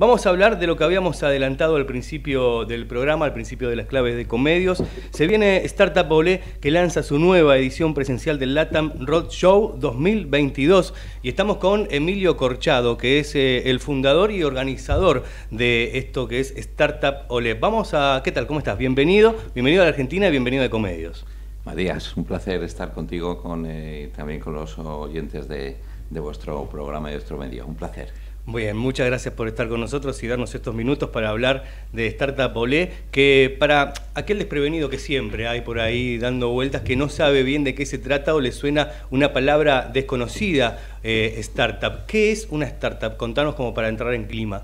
Vamos a hablar de lo que habíamos adelantado al principio del programa, al principio de las claves de comedios. Se viene Startup Olé que lanza su nueva edición presencial del LATAM Road Show 2022 y estamos con Emilio Corchado, que es eh, el fundador y organizador de esto que es Startup Olé. Vamos a, ¿qué tal? ¿Cómo estás? Bienvenido, bienvenido a la Argentina y bienvenido de Comedios. Matías, un placer estar contigo con, eh, también con los oyentes de, vuestro programa y de vuestro medio. Un placer bien, muchas gracias por estar con nosotros y darnos estos minutos para hablar de Startup Olé, que para aquel desprevenido que siempre hay por ahí dando vueltas, que no sabe bien de qué se trata o le suena una palabra desconocida, eh, startup. ¿Qué es una startup? Contanos como para entrar en clima.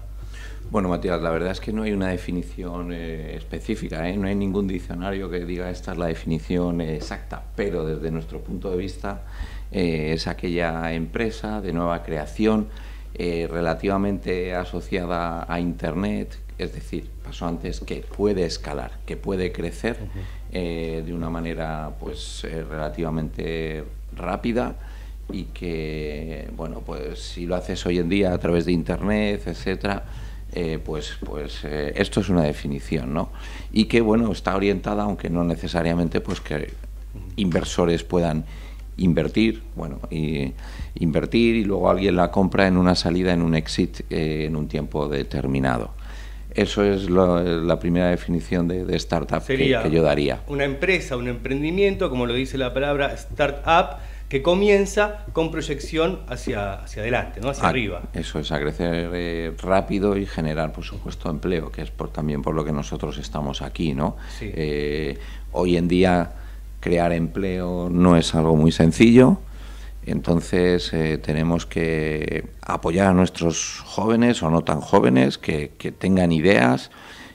Bueno, Matías, la verdad es que no hay una definición eh, específica, ¿eh? no hay ningún diccionario que diga esta es la definición exacta, pero desde nuestro punto de vista es aquella empresa de nueva creación eh, relativamente asociada a Internet, es decir, pasó antes, que puede escalar, que puede crecer eh, de una manera pues eh, relativamente rápida y que, bueno, pues si lo haces hoy en día a través de Internet, etcétera, pues, pues esto es una definición, ¿no? Y que, bueno, está orientada, aunque no necesariamente, pues que inversores puedan invertir, bueno, y, invertir y luego alguien la compra en una salida, en un exit, eh, en un tiempo determinado. Eso es la primera definición de, startup que, yo daría. Una empresa, un emprendimiento, como lo dice la palabra startup, que comienza con proyección hacia, hacia adelante, ¿no? hacia ah, arriba. Eso es, a crecer eh, rápido y generar, por supuesto, empleo, que es por, también por lo que nosotros estamos aquí. ¿no? Eh, hoy en día crear empleo no es algo muy sencillo. Entonces eh, tenemos que apoyar a nuestros jóvenes o no tan jóvenes que, tengan ideas,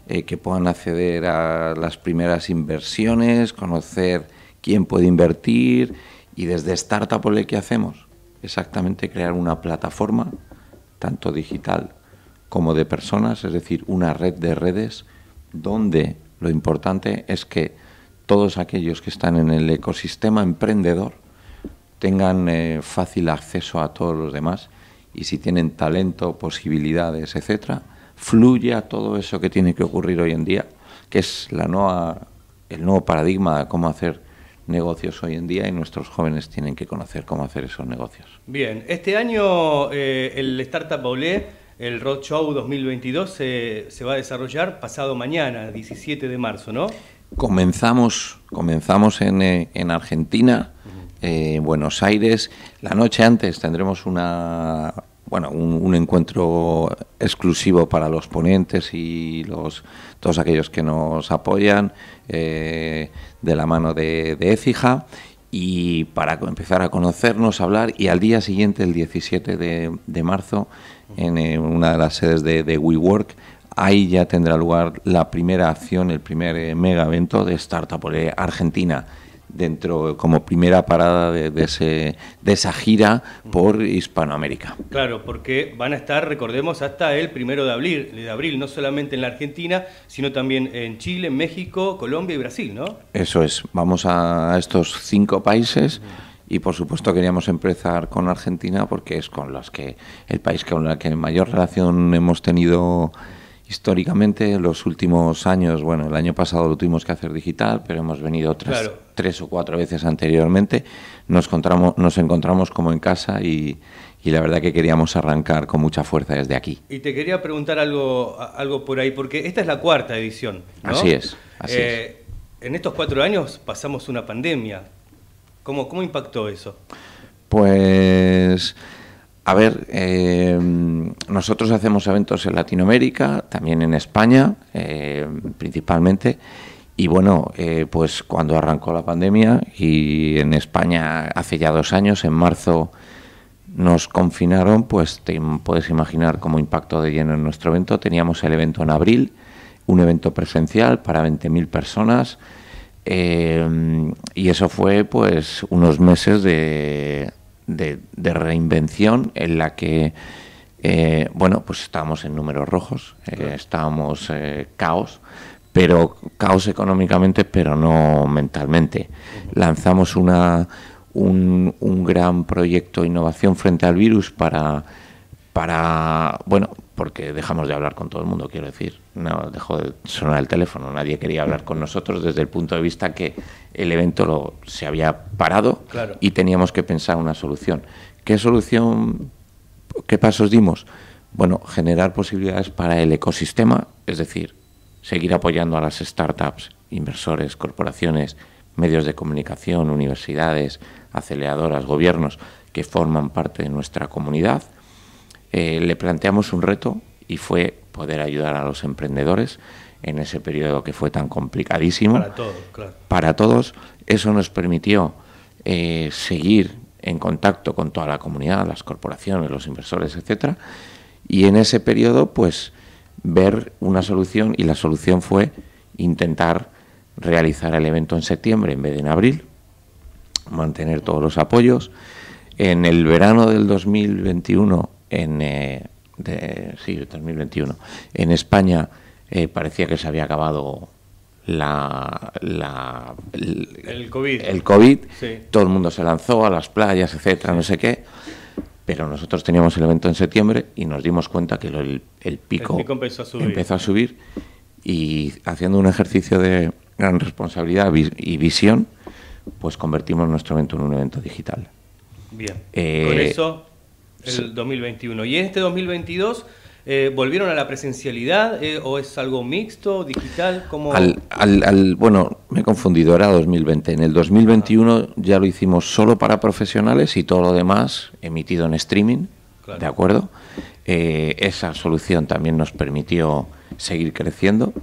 eh, que puedan acceder a las primeras inversiones, conocer quién puede invertir y desde Startup ¿qué que hacemos exactamente crear una plataforma tanto digital como de personas, es decir, una red de redes donde lo importante es que todos aquellos que están en el ecosistema emprendedor tengan eh, fácil acceso a todos los demás y si tienen talento, posibilidades, etcétera, fluya todo eso que tiene que ocurrir hoy en día, que es la nueva, el nuevo paradigma de cómo hacer negocios hoy en día y nuestros jóvenes tienen que conocer cómo hacer esos negocios. Bien, este año eh, el Startup Baulé, el Roadshow 2022, eh, se va a desarrollar pasado mañana, 17 de marzo, ¿no? Comenzamos, comenzamos en, eh, Argentina, eh, en Buenos Aires. La noche antes tendremos una, bueno, un, encuentro exclusivo para los ponentes y los, todos aquellos que nos apoyan eh, de la mano de, de y para empezar a conocernos, hablar y al día siguiente, el 17 de, marzo, en una de las sedes de WeWork, ahí ya tendrá lugar la primera acción, el primer eh, mega evento de Startup Argentina dentro como primera parada de, esa gira por Hispanoamérica. Claro, porque van a estar, recordemos, hasta el primero de abril, de abril, no solamente en la Argentina, sino también en Chile, México, Colombia y Brasil, ¿no? Eso es, vamos a estos cinco países. Y por supuesto queríamos empezar con Argentina porque es con los que el país con el que mayor relación hemos tenido históricamente los últimos años, bueno, el año pasado lo tuvimos que hacer digital, pero hemos venido tres o cuatro veces anteriormente, nos encontramos, como en casa y, la verdad que queríamos arrancar con mucha fuerza desde aquí. Y te quería preguntar algo, algo por ahí, porque esta es la cuarta edición. ¿no? Así es, eh, En estos cuatro años pasamos una pandemia. ¿Cómo, cómo impactó eso? Pues a ver, eh, nosotros hacemos eventos en Latinoamérica, también en España, eh, principalmente. Y bueno, eh, pues cuando arrancó la pandemia y en España hace ya dos años, en marzo nos confinaron, pues te puedes imaginar cómo impactó de lleno en nuestro evento. Teníamos el evento en abril, un evento presencial para 20.000 personas. y eso fue pues unos meses de, de, reinvención en la que, eh, bueno, pues estábamos en números rojos, eh, estábamos eh, caos, pero caos económicamente, pero no mentalmente. Lanzamos una, un, un gran proyecto de innovación frente al virus para, para bueno, porque dejamos de hablar con todo el mundo, quiero decir. No, dejó de sonar el teléfono, nadie quería hablar con nosotros desde el punto de vista que el evento lo, se había parado y teníamos que pensar una solución. ¿Qué solución, qué pasos dimos? Bueno, generar posibilidades para el ecosistema, es decir, seguir apoyando a las startups, inversores, corporaciones, medios de comunicación, universidades, aceleradoras, gobiernos que forman parte de nuestra comunidad eh, le planteamos un reto y fue poder ayudar a los emprendedores en ese periodo que fue tan complicadísimo. Para todos, claro. Para todos. Eso nos permitió eh, seguir en contacto con toda la comunidad, las corporaciones, los inversores, etcétera. Y en ese periodo, pues, ver una solución y la solución fue intentar realizar el evento en septiembre en vez de en abril, mantener todos los apoyos. En el verano del 2021 en, eh, de, 2021. En España eh, parecía que se había acabado la, el, COVID. El COVID. Todo el mundo se lanzó a las playas, etcétera, no sé qué. Pero nosotros teníamos el evento en septiembre y nos dimos cuenta que el, pico, empezó, a subir. y haciendo un ejercicio de gran responsabilidad y visión, pues convertimos nuestro evento en un evento digital. Bien. Eh, eso el 2021. Y en este 2022... Eh, ¿Volvieron a la presencialidad eh, o es algo mixto, digital? como al, bueno, me he confundido, era 2020. En el 2021 ya lo hicimos solo para profesionales y todo lo demás emitido en streaming, ¿de acuerdo? Eh, esa solución también nos permitió seguir creciendo.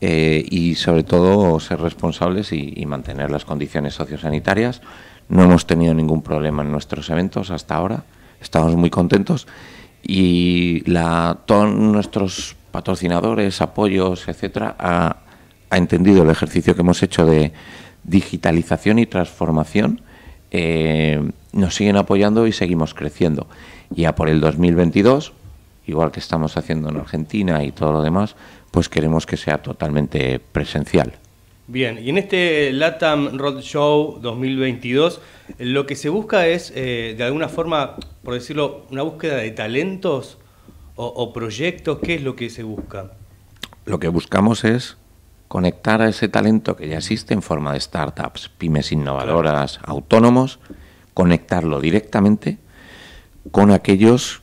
y sobre todo ser responsables y mantener las condiciones sociosanitarias. No hemos tenido ningún problema en nuestros eventos hasta ahora Estamos muy contentos y la, todos nuestros patrocinadores, apoyos, etcétera, ha, entendido el ejercicio que hemos hecho de digitalización y transformación. Eh, nos siguen apoyando y seguimos creciendo. Ya por el 2022, igual que estamos haciendo en Argentina y todo lo demás, pues queremos que sea totalmente presencial. Bien, y en este LATAM Roadshow 2022, lo que se busca es, eh, de alguna forma, por decirlo, una búsqueda de talentos o, proyectos. ¿Qué es lo que se busca? Lo que buscamos es conectar a ese talento que ya existe en forma de startups, pymes innovadoras, autónomos, conectarlo directamente con aquellos,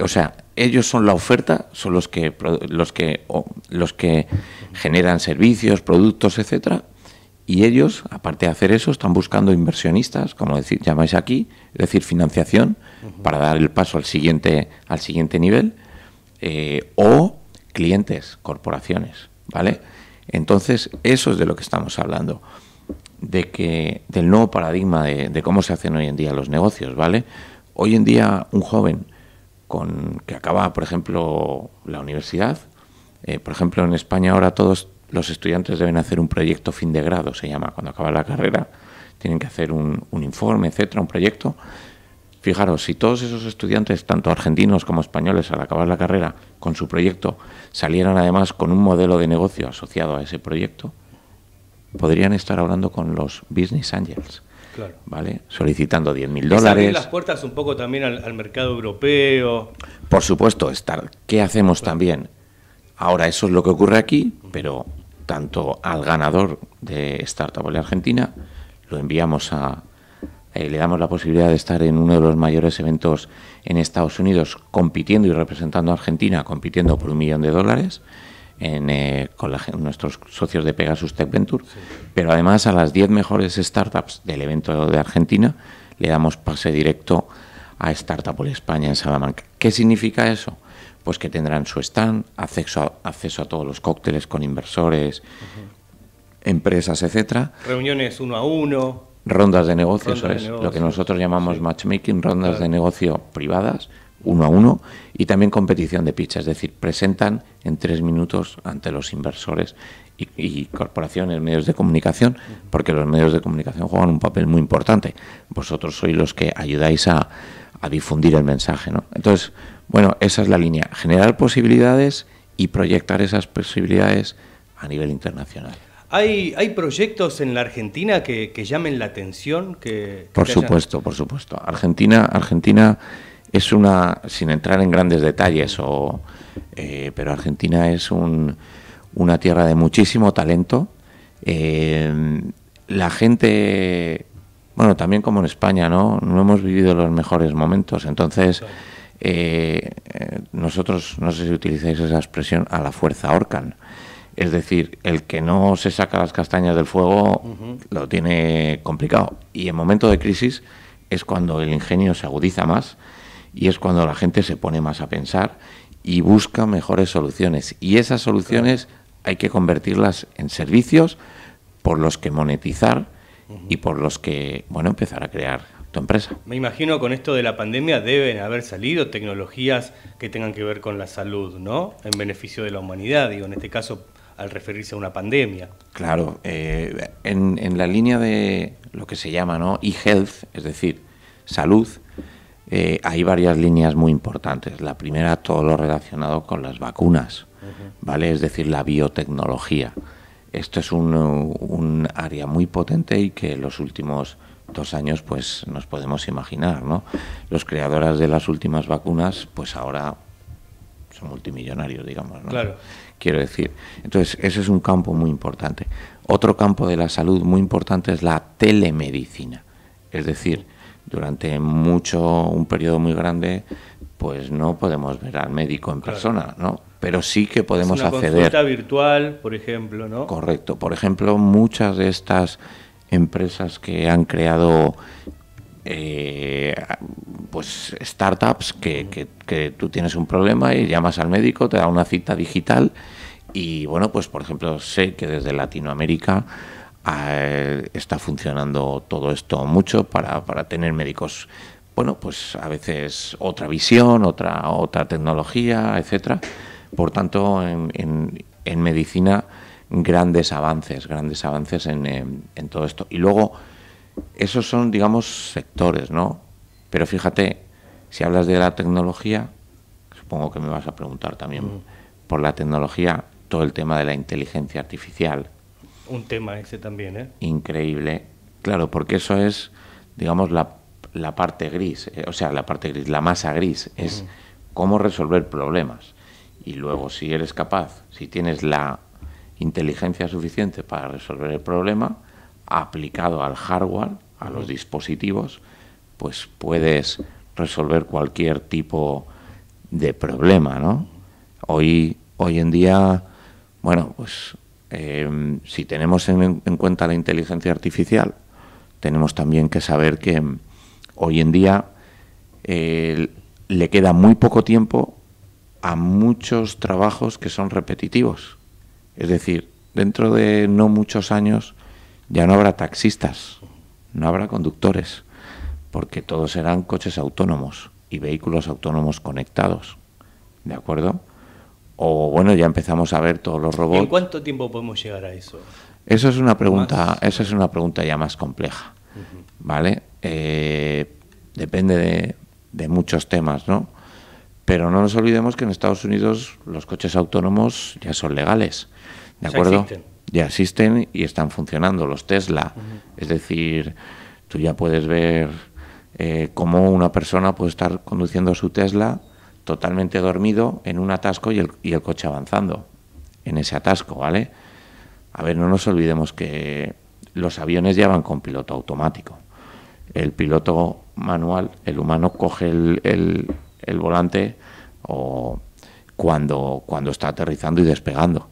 o sea, ellos son la oferta, son los que los que los que generan servicios, productos, etcétera, y ellos, aparte de hacer eso, están buscando inversionistas, como decir, llamáis aquí, es decir, financiación, para dar el paso al siguiente, al siguiente nivel, eh, o clientes, corporaciones, ¿vale? Entonces, eso es de lo que estamos hablando, de que, del nuevo paradigma de, de cómo se hacen hoy en día los negocios, ¿vale? Hoy en día, un joven con que acaba, por ejemplo, la universidad. Eh, por ejemplo, en España ahora todos los estudiantes deben hacer un proyecto fin de grado, se llama, cuando acaba la carrera, tienen que hacer un, un informe, etcétera, un proyecto. Fijaros, si todos esos estudiantes, tanto argentinos como españoles, al acabar la carrera con su proyecto, salieran además con un modelo de negocio asociado a ese proyecto, podrían estar hablando con los business angels. ¿vale? solicitando 10.000 mil dólares. Abrir las puertas un poco también al, mercado europeo. Por supuesto, estar. ¿qué hacemos también? Ahora eso es lo que ocurre aquí, pero tanto al ganador de Startup de Argentina lo enviamos a... Eh, le damos la posibilidad de estar en uno de los mayores eventos en Estados Unidos compitiendo y representando a Argentina, compitiendo por un millón de dólares eh, con nuestros socios de Pegasus Tech Venture, pero además a las 10 mejores startups del evento de Argentina le damos pase directo a Startup España en Salamanca. ¿Qué significa eso? Pues que tendrán su stand, acceso a, todos los cócteles con inversores, empresas, etcétera. Reuniones uno a uno. Rondas de negocio, eso es. Lo que nosotros llamamos matchmaking, rondas de negocio privadas uno a uno y también competición de picha es decir, presentan en tres minutos ante los inversores y, corporaciones, medios de comunicación, porque los medios de comunicación juegan un papel muy importante. Vosotros sois los que ayudáis a, a difundir el mensaje. ¿no? Entonces, bueno, esa es la línea, generar posibilidades y proyectar esas posibilidades a nivel internacional. ¿Hay, ¿Hay, proyectos en la Argentina que, llamen la atención? Que, por supuesto, por supuesto. Argentina, Argentina es una, sin entrar en grandes detalles, eh, pero Argentina es una tierra de muchísimo talento. Eh, la gente, bueno, también como en España, ¿no? No hemos vivido los mejores momentos, entonces... Eh, nosotros, no sé si utilizáis esa expresión, a la fuerza ahorcan. Es decir, el que no se saca las castañas del fuego lo tiene complicado. Y en momento de crisis es cuando el ingenio se agudiza más y es cuando la gente se pone más a pensar y busca mejores soluciones. Y esas soluciones hay que convertirlas en servicios por los que monetizar y por los que, bueno, empezar a crear tu empresa. Me imagino con esto de la pandemia deben haber salido tecnologías que tengan que ver con la salud, ¿no? En beneficio de la humanidad, digo, en este caso al referirse a una pandemia. Claro, eh, en, la línea de lo que se llama ¿no? e-health, es decir, salud, eh, hay varias líneas muy importantes. La primera, todo lo relacionado con las vacunas, ¿vale? Es decir, la biotecnología. Esto es un, un, área muy potente y que en los últimos dos años pues nos podemos imaginar, ¿no? Los creadores de las últimas vacunas pues ahora son multimillonarios, digamos, ¿no? Claro. Quiero decir, entonces ese es un campo muy importante. Otro campo de la salud muy importante es la telemedicina. Es decir, durante mucho, un periodo muy grande, pues no podemos ver al médico en persona, ¿no? Pero sí que podemos es una acceder. Consulta virtual, por ejemplo, ¿no? Correcto. Por ejemplo, muchas de estas empresas que han creado eh, pues startups que, tú tienes un problema y llamas al médico, te da una cita digital y bueno, pues por ejemplo sé que desde Latinoamérica está funcionando todo esto mucho para, para tener médicos bueno, pues a veces otra visión, otra, otra tecnología, etcétera. Por tanto, en, en, medicina, grandes avances, grandes avances en, en, todo esto. Y luego, esos son, digamos, sectores, ¿no? Pero fíjate, si hablas de la tecnología, supongo que me vas a preguntar también mm. por la tecnología, todo el tema de la inteligencia artificial, un tema ese también, ¿eh? Increíble. Claro, porque eso es, digamos, la, la parte gris, eh, o sea, la parte gris, la masa gris, es cómo resolver problemas. Y luego, si eres capaz, si tienes la inteligencia suficiente para resolver el problema, aplicado al hardware, a los dispositivos, pues puedes resolver cualquier tipo de problema, ¿no? Hoy, hoy en día, bueno, pues Em, si tenemos en, cuenta la inteligencia artificial, tenemos también que saber que em, hoy en día le queda muy poco tiempo a muchos trabajos que son repetitivos. Es decir, dentro de no muchos años ya no habrá taxistas, no habrá conductores, porque todos serán coches autónomos y vehículos autónomos conectados. ¿De acuerdo? o bueno, ya empezamos a ver todos los robots. ¿En cuánto tiempo podemos llegar a eso? Eso es una pregunta, es una pregunta ya más compleja, ¿vale? Eh, depende de, muchos temas, ¿no? Pero no nos olvidemos que en Estados Unidos los coches autónomos ya son legales, ¿de acuerdo? Ya existen, y están funcionando los Tesla, es decir, tú ya puedes ver eh, cómo una persona puede estar conduciendo su Tesla totalmente dormido en un atasco y el, coche avanzando en ese atasco, ¿vale? A ver, no nos olvidemos que los aviones ya van con piloto automático. El piloto manual, el humano, coge el, volante o cuando, cuando está aterrizando y despegando,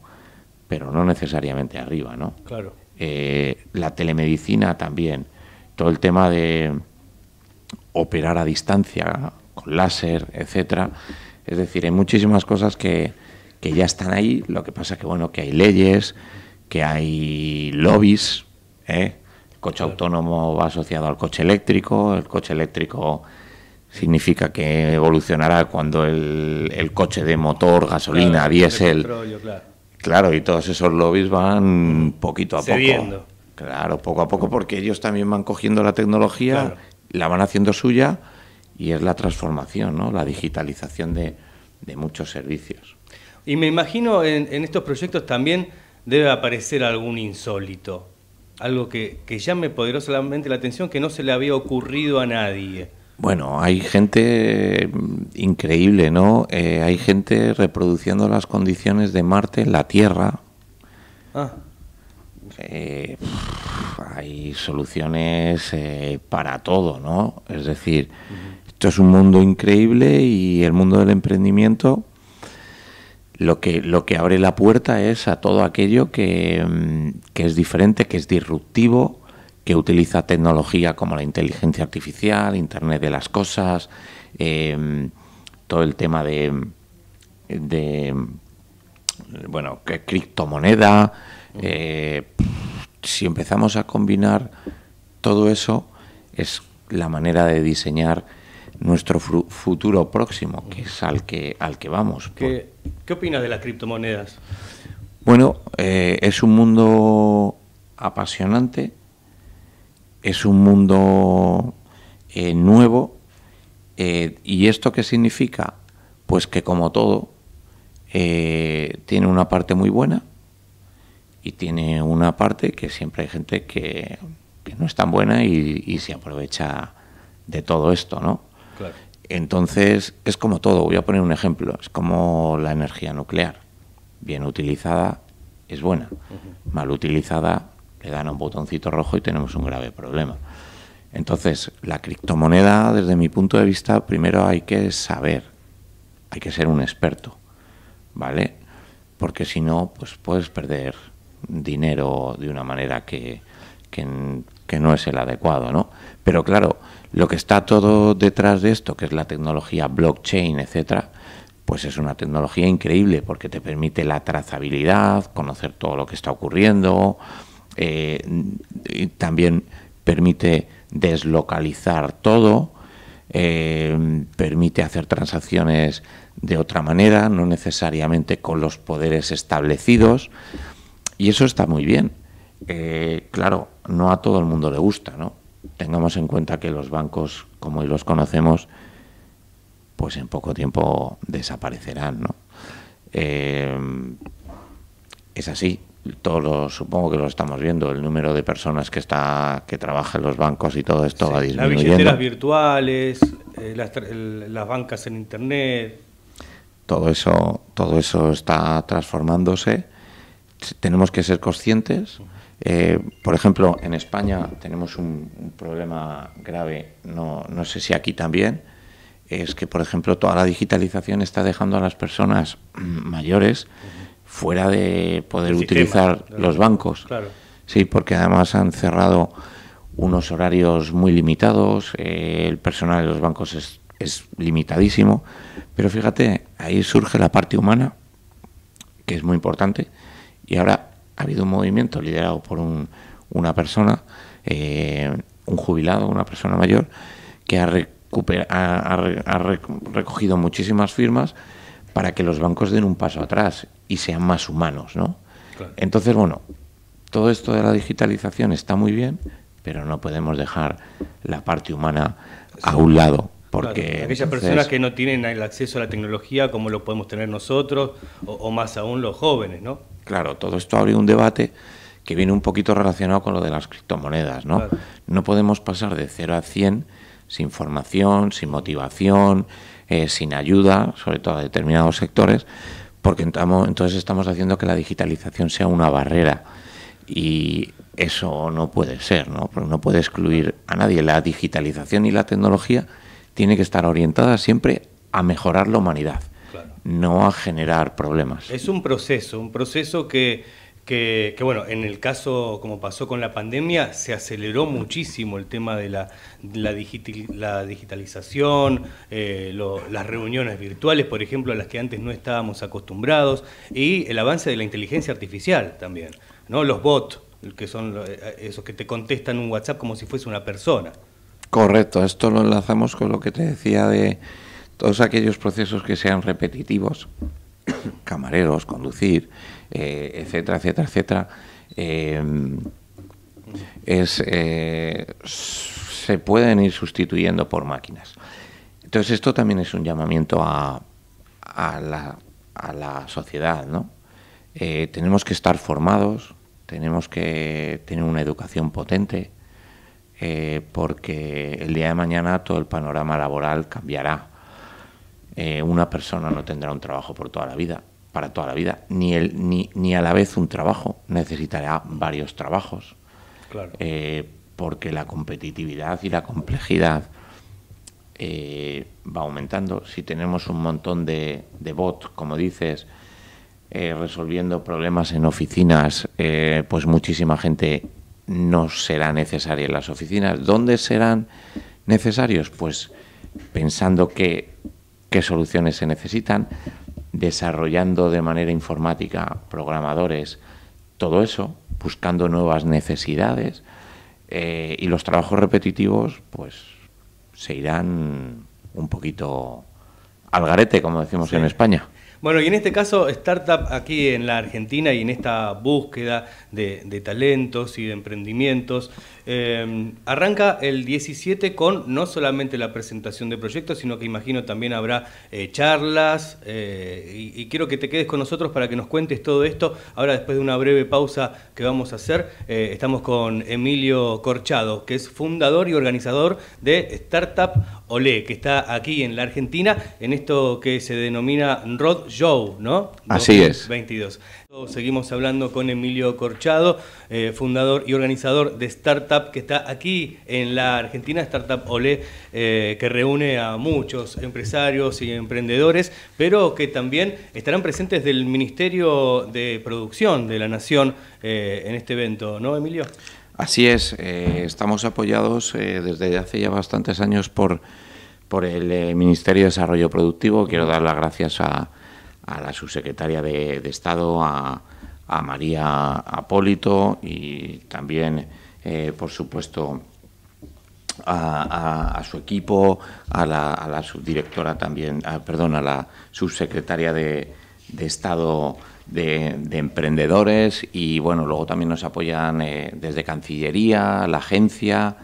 pero no necesariamente arriba, ¿no? Claro. Eh, la telemedicina también, todo el tema de operar a distancia, con láser, etcétera. Es decir, hay muchísimas cosas que, que ya están ahí, lo que pasa que bueno, que hay leyes, que hay lobbies, ¿eh? el coche autónomo va asociado al coche eléctrico, el coche eléctrico significa que evolucionará cuando el, coche de motor, gasolina, diésel... Claro. y todos esos lobbies van poquito a poco. Claro, poco a poco, porque ellos también van cogiendo la tecnología, la van haciendo suya y es la transformación, ¿no? la digitalización de, muchos servicios. Y me imagino en, en, estos proyectos también debe aparecer algún insólito, algo que, que llame poderosamente la atención, que no se le había ocurrido a nadie. Bueno, hay gente mm, increíble, ¿no? Eh, hay gente reproduciendo las condiciones de Marte en la Tierra. Ah. Eh, hay soluciones eh, para todo, ¿no? Es decir, es un mundo increíble y el mundo del emprendimiento lo que, lo que abre la puerta es a todo aquello que, mm, es diferente, que es disruptivo, que utiliza tecnología como la inteligencia artificial, Internet de las Cosas, em, todo el tema de, de bueno, que criptomoneda. Eh, si empezamos a combinar todo eso, es la manera de diseñar nuestro futuro próximo, que es al que, al que vamos. ¿Qué, ¿Qué opinas de las criptomonedas? Bueno, eh, es un mundo apasionante, es un mundo eh, nuevo, eh, y esto qué significa? Pues que como todo, tiene una parte muy buena y tiene una parte que siempre hay gente que, no es tan buena y se aprovecha de todo esto, ¿no? Entonces, es como todo, voy a poner un ejemplo, es como la energía nuclear. Bien utilizada es buena, mal utilizada le dan un botoncito rojo y tenemos un grave problema. Entonces, la criptomoneda, desde mi punto de vista, primero hay que saber, hay que ser un experto, ¿vale? Porque si no, pues puedes perder dinero de una manera que que no es el adecuado, ¿no? Pero claro, lo que está todo detrás de esto, que es la tecnología blockchain, etcétera, pues es una tecnología increíble porque te permite la trazabilidad, conocer todo lo que está ocurriendo, eh, también permite deslocalizar todo, eh, permite hacer transacciones de otra manera, no necesariamente con los poderes establecidos, y eso está muy bien. Eh, claro, no a todo el mundo le gusta, ¿no? Tengamos en cuenta que los bancos, como hoy los conocemos, pues en poco tiempo desaparecerán, ¿no? Eh, es así. Todos lo supongo que lo estamos viendo, el número de personas que está que trabaja en los bancos y todo esto va disminuyendo. Las billeteras virtuales, eh, las, bancas en internet. Todo eso, todo eso está transformándose. Tenemos que ser conscientes. Eh, por ejemplo, en España tenemos un, problema grave, no, sé si aquí también, es que, por ejemplo, toda la digitalización está dejando a las personas mayores fuera de poder utilizar los bancos. Sí, porque además han cerrado unos horarios muy limitados, eh, el personal de los bancos es, es limitadísimo, pero fíjate, ahí surge la parte humana, que es muy importante, y ahora ha habido un movimiento liderado por un, una persona, eh, un jubilado, una persona mayor, que ha, recupera, ha, recogido muchísimas firmas para que los bancos den un paso atrás y sean más humanos, ¿no? Entonces, bueno, todo esto de la digitalización está muy bien, pero no podemos dejar la parte humana a un lado. Porque aquellas personas que no tienen el acceso a la tecnología como lo podemos tener nosotros, o más aún los jóvenes, ¿no? Claro, todo esto abre un debate que viene un poquito relacionado con lo de las criptomonedas, ¿no? No podemos pasar de 0 a 100 sin formación, sin motivación, eh, sin ayuda, sobre todo a determinados sectores, porque entonces estamos haciendo que la digitalización sea una barrera y eso no puede ser, ¿no? Porque no puede excluir a nadie. La digitalización y la tecnología tiene que estar orientada siempre a mejorar la humanidad no a generar problemas. Es un proceso, un proceso que, bueno, en el caso, como pasó con la pandemia, se aceleró muchísimo el tema de la, la, digitalización, eh, las reuniones virtuales, por ejemplo, a las que antes no estábamos acostumbrados, y el avance de la inteligencia artificial también, ¿no? Los bots, que son eh, esos que te contestan un WhatsApp como si fuese una persona. Correcto, esto lo enlazamos con lo que te decía de todos aquellos procesos que sean repetitivos, camareros, conducir, eh, etcétera, etcétera, etcétera, eh, eh, se pueden ir sustituyendo por máquinas. Entonces esto también es un llamamiento a, la, a la, sociedad, ¿no? tenemos que estar formados, tenemos que tener una educación potente, porque el día de mañana todo el panorama laboral cambiará eh, una persona no tendrá un trabajo por toda la vida, para toda la vida, ni, el, ni, ni a la vez un trabajo, necesitará varios trabajos, claro. Eh, porque la competitividad y la complejidad eh, va aumentando. Si tenemos un montón de, de bots, como dices, resolviendo problemas en oficinas, pues muchísima gente no será necesaria en las oficinas. ¿Dónde serán necesarios? Pues pensando que qué soluciones se necesitan, desarrollando de manera informática programadores, todo eso, buscando nuevas necesidades eh, y los trabajos repetitivos pues se irán un poquito al garete, como decimos en España. Bueno, y en este caso, Startup aquí en la Argentina y en esta búsqueda de, de talentos y de emprendimientos, Em, arranca el 17 con no solamente la presentación de proyectos, sino que imagino también habrá eh, charlas eh, y, quiero que te quedes con nosotros para que nos cuentes todo esto. Ahora, después de una breve pausa que vamos a hacer, eh, estamos con Emilio Corchado, que es fundador y organizador de Startup Olé, que está aquí en la Argentina, en esto que se denomina Road Show, ¿no? Así es 22 Seguimos hablando con Emilio Corchado, eh, fundador y organizador de Startup, que está aquí en la Argentina, Startup Olé, eh, que reúne a muchos empresarios y emprendedores, pero que también estarán presentes del Ministerio de Producción de la Nación eh, en este evento, ¿no, Emilio? Así es, estamos apoyados desde hace ya bastantes años por, por el Ministerio de Desarrollo Productivo. Quiero dar las gracias a a la subsecretaria de, Estado, a, María Apólito y también, eh, por supuesto, a, su equipo, a la, subdirectora también, ah, perdón, a la subsecretaria de, Estado de, Emprendedores y, bueno, luego también nos apoyan eh, desde Cancillería, la agencia,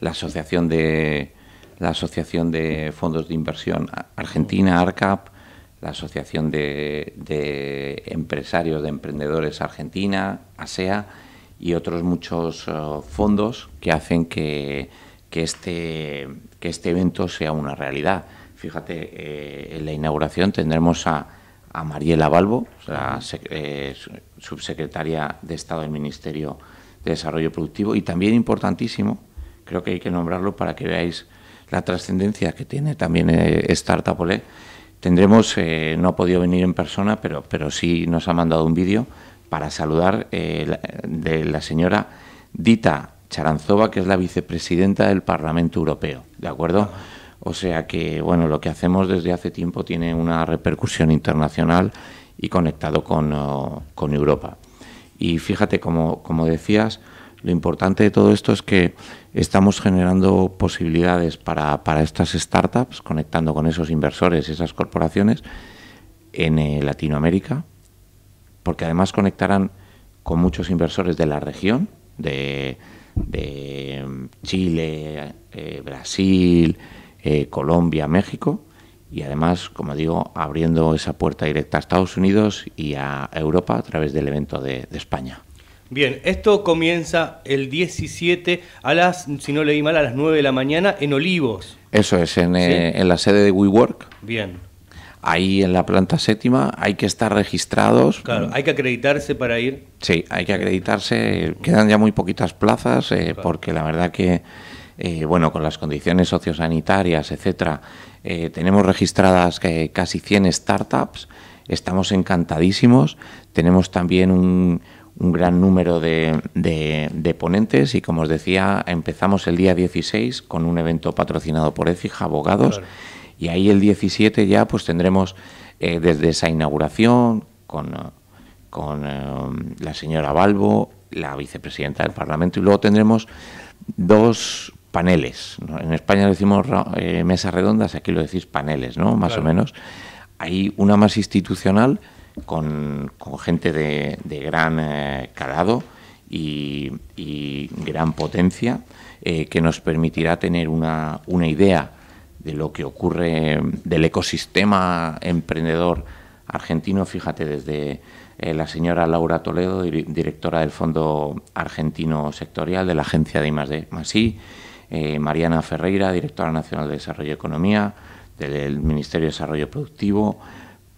la Asociación de la Asociación de Fondos de Inversión Argentina, ARCAP, la Asociación de, Empresarios de Emprendedores Argentina, ASEA, e y otros muchos eh, fondos que hacen que, este, que este evento sea una realidad. Fíjate, eh, en la inauguración tendremos a, a Mariela Balbo, la eh, subsecretaria de Estado del Ministerio de Desarrollo Productivo, y también importantísimo, creo que hay que nombrarlo para que veáis la trascendencia que tiene también eh, Tendremos, eh, no ha podido venir en persona, pero, pero sí nos ha mandado un vídeo para saludar eh, de la señora Dita Charanzova, que es la vicepresidenta del Parlamento Europeo, ¿de acuerdo? O sea que, bueno, lo que hacemos desde hace tiempo tiene una repercusión internacional y conectado con, Europa. Y fíjate, como, como decías, lo importante de todo esto es que estamos generando posibilidades para, estas startups, conectando con esos inversores, esas corporaciones, en eh, Latinoamérica, porque además conectarán con muchos inversores de la región, de, mm, Chile, eh, Brasil, eh, Colombia, México, y además, como digo, abriendo esa puerta directa a Estados Unidos y a Europa a través del evento de España. Bien, esto comienza el 17 a las, si no leí mal, a las 9 de la mañana en Olivos. Eso es, eh, en, la sede de WeWork. Bien. Ahí en la planta séptima hay que estar registrados. Claro, hay que acreditarse para ir. Sí, hay que acreditarse. Quedan ya muy poquitas plazas eh, porque la verdad que, eh, bueno, con las condiciones sociosanitarias, etcétera, tenemos registradas casi 100 startups. Estamos encantadísimos. Tenemos también un un gran número de, de, ponentes y, como os decía, empezamos el día 16 con un evento patrocinado por EFIJ, abogados, y ahí el 17 ya pues tendremos eh, desde esa inauguración con, eh, con eh, la señora Balbo, la vicepresidenta del Parlamento, y luego tendremos dos paneles. En España decimos mesas redondas, aquí lo decís paneles, ¿no? Más o menos. Hay una más institucional con, gente de, gran eh, calado y, gran potencia eh, que nos permitirá tener una, idea de lo que ocurre del ecosistema emprendedor argentino, fíjate, desde eh, la señora Laura Toledo, directora del Fondo Argentino Sectorial de la Agencia de I+. Mariana Ferreira, directora nacional de Desarrollo y Economía, del Ministerio de Desarrollo Productivo,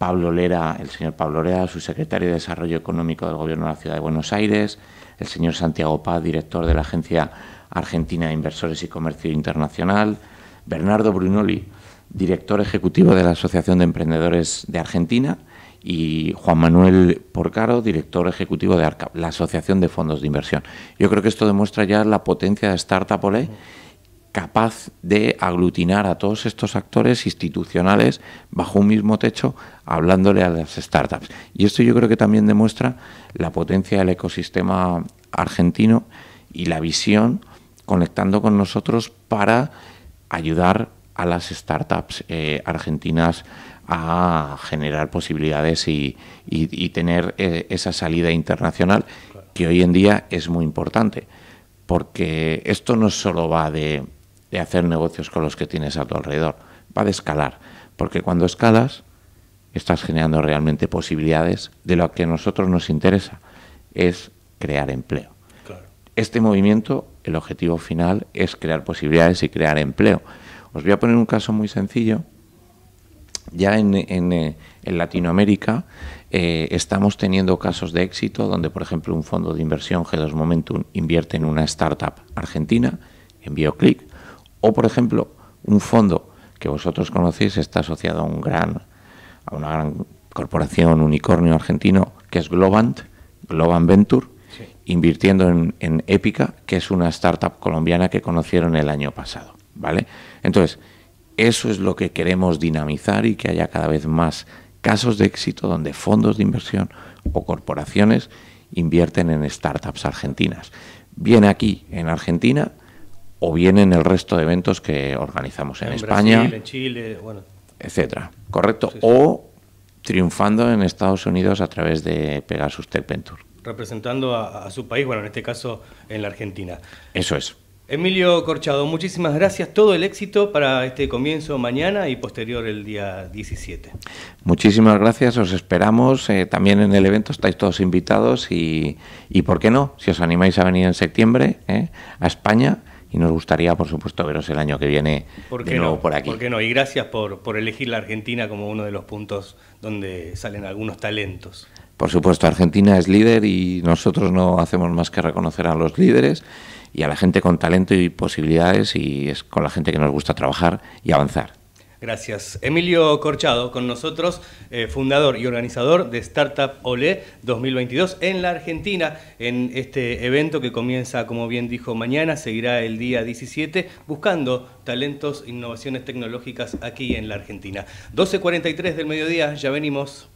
Pablo Lera, el señor Pablo Lera, su secretario de Desarrollo Económico del Gobierno de la Ciudad de Buenos Aires, el señor Santiago Paz, director de la Agencia Argentina de Inversores y Comercio Internacional, Bernardo Brunoli, director ejecutivo de la Asociación de Emprendedores de Argentina, y Juan Manuel Porcaro, director ejecutivo de la Asociación de Fondos de Inversión. Yo creo que esto demuestra ya la potencia de Startup capaz de aglutinar a todos estos actores institucionales bajo un mismo techo, hablándole a las startups. Y esto yo creo que también demuestra la potencia del ecosistema argentino y la visión conectando con nosotros para ayudar a las startups eh, argentinas a generar posibilidades y, tener eh, esa salida internacional que hoy en día es muy importante, porque esto no solo va de de hacer negocios con los que tienes a tu alrededor. Va de escalar, porque cuando escalas estás generando realmente posibilidades de lo que a nosotros nos interesa, es crear empleo. Este movimiento, el objetivo final es crear posibilidades y crear empleo. Os voy a poner un caso muy sencillo. Ya en, eh, Latinoamérica eh, estamos teniendo casos de éxito donde, por ejemplo, un fondo de inversión G2 Momentum invierte en una startup argentina, en BioClick, o, por ejemplo, un fondo que vosotros conocéis está asociado a, un gran, a una gran corporación unicornio argentino que es Globant, Globant Venture, invirtiendo en, en Épica, que es una startup colombiana que conocieron el año pasado. ¿vale? Entonces, eso es lo que queremos dinamizar y que haya cada vez más casos de éxito donde fondos de inversión o corporaciones invierten en startups argentinas. Viene aquí, en Argentina, o bien en el resto de eventos que organizamos en, España, en Chile, bueno. etcétera, correcto, o triunfando en Estados Unidos a través de Pegasus Tech Venture. Representando a, su país, bueno, en este caso en la Argentina. Eso es. Emilio Corchado, muchísimas gracias. Todo el éxito para este comienzo mañana y posterior el día 17. Muchísimas gracias, os esperamos. Eh, también en el evento estáis todos invitados y, y, ¿por qué no? Si os animáis a venir en septiembre eh, a España y nos gustaría, por supuesto, veros el año que viene ¿Por de nuevo por aquí. ¿Por qué no? Y gracias por, por elegir la Argentina como uno de los puntos donde salen algunos talentos. Por supuesto, Argentina es líder y nosotros no hacemos más que reconocer a los líderes y a la gente con talento y posibilidades y es con la gente que nos gusta trabajar y avanzar. Gracias. Emilio Corchado, con nosotros, eh, fundador y organizador de Startup OLE 2022 en la Argentina, en este evento que comienza, como bien dijo, mañana, seguirá el día 17, buscando talentos, innovaciones tecnológicas aquí en la Argentina. 12.43 del mediodía, ya venimos.